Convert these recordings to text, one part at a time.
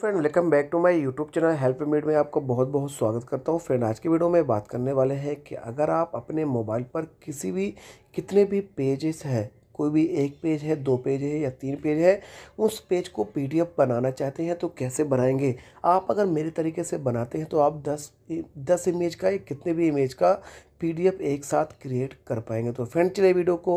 friend welcome back to my YouTube channel help made में आपका बहुत बहुत स्वागत करता हूँ फ्रेंड आज की वीडियो में बात करने वाले हैं कि अगर आप अपने मोबाइल पर किसी भी कितने भी पेजेस हैं कोई भी एक पेज है दो पेज है या तीन पेज है उस पेज को पीडीएफ बनाना चाहते हैं तो कैसे बनाएंगे आप अगर मेरे तरीके से बनाते हैं तो आप दस दस इमेज का या कितने भी इमेज का पीडीएफ एक साथ क्रिएट कर पाएंगे तो फ्रेंड चले वीडियो को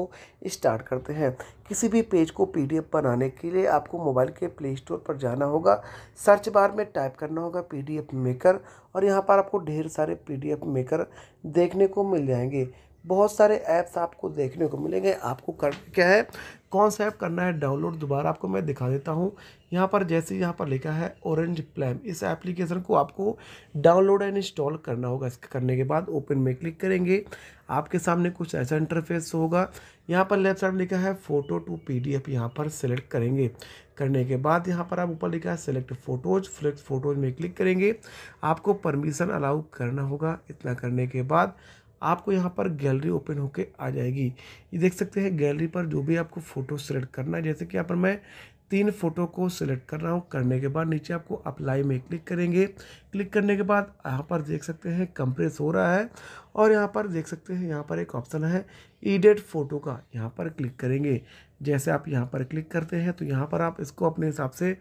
स्टार्ट करते हैं किसी भी पेज को पीडीएफ बनाने के लिए आपको मोबाइल के प्ले स्टोर पर जाना होगा सर्च बार में टाइप करना होगा पीडीएफ मेकर और यहाँ पर आपको ढेर सारे पीडीएफ मेकर देखने को मिल जाएंगे बहुत सारे ऐप्स आपको देखने को मिलेंगे आपको कर क्या है कौन सा ऐप करना है डाउनलोड दोबारा आपको मैं दिखा देता हूँ यहाँ पर जैसे यहाँ पर लिखा है ऑरेंज प्लैम इस एप्लीकेशन को आपको डाउनलोड एंड इंस्टॉल करना होगा इसके करने के बाद ओपन में क्लिक करेंगे आपके सामने कुछ ऐसा इंटरफेस होगा यहाँ पर लेफ्ट साइड लिखा है फ़ोटो टू पी यहाँ पर सेलेक्ट करेंगे करने के बाद यहाँ पर आप ऊपर लिखा है सेलेक्ट फ़ोटोज़ सेलेक्ट फ़ोटोज़ में क्लिक करेंगे आपको परमिशन अलाउ करना होगा इतना करने के बाद आपको यहाँ पर गैलरी ओपन होके आ जाएगी ये देख सकते हैं गैलरी पर जो भी आपको फ़ोटो सेलेक्ट करना है जैसे कि यहाँ पर मैं तीन फ़ोटो को सिलेक्ट कर रहा हूँ करने के बाद नीचे आपको अप्लाई में क्लिक करेंगे क्लिक करने के बाद यहाँ पर देख सकते हैं कंप्रेस हो रहा है और यहाँ पर देख सकते हैं यहाँ पर एक ऑप्शन है ईडेट फ़ोटो का यहाँ पर क्लिक करेंगे जैसे आप यहाँ पर क्लिक करते हैं तो यहाँ पर आप इसको अपने हिसाब से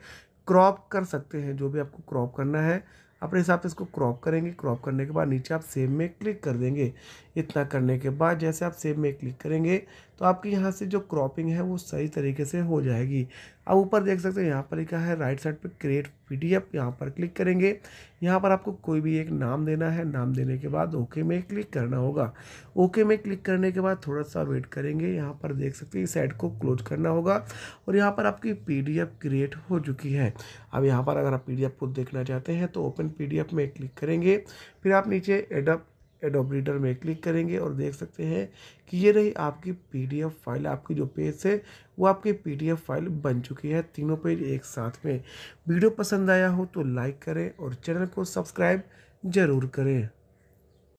क्रॉप कर सकते हैं जो भी आपको क्रॉप करना है अपने हिसाब से इसको क्रॉप करेंगे क्रॉप करने के बाद नीचे आप सेव में क्लिक कर देंगे इतना करने के बाद जैसे आप सेव में क्लिक करेंगे तो आपकी यहाँ से जो क्रॉपिंग है वो सही तरीके से हो जाएगी अब ऊपर देख सकते हैं यहाँ पर लिखा है राइट साइड पे क्रिएट पीडीएफ यहाँ पर क्लिक करेंगे यहाँ पर आपको कोई भी एक नाम देना है नाम देने के बाद ओके में क्लिक करना होगा ओके में क्लिक करने के बाद थोड़ा सा वेट करेंगे यहाँ पर देख सकते हैं इस साइड को क्लोज करना होगा और यहाँ पर आपकी पीडीएफ क्रिएट हो चुकी है अब यहाँ पर अगर आप पी को देखना चाहते हैं तो ओपन पी में क्लिक करेंगे फिर आप नीचे एडप एडोब्रीडर में क्लिक करेंगे और देख सकते हैं कि ये रही आपकी पीडीएफ फाइल आपकी जो पेज है वो आपकी पीडीएफ फाइल बन चुकी है तीनों पेज एक साथ में वीडियो पसंद आया हो तो लाइक करें और चैनल को सब्सक्राइब ज़रूर करें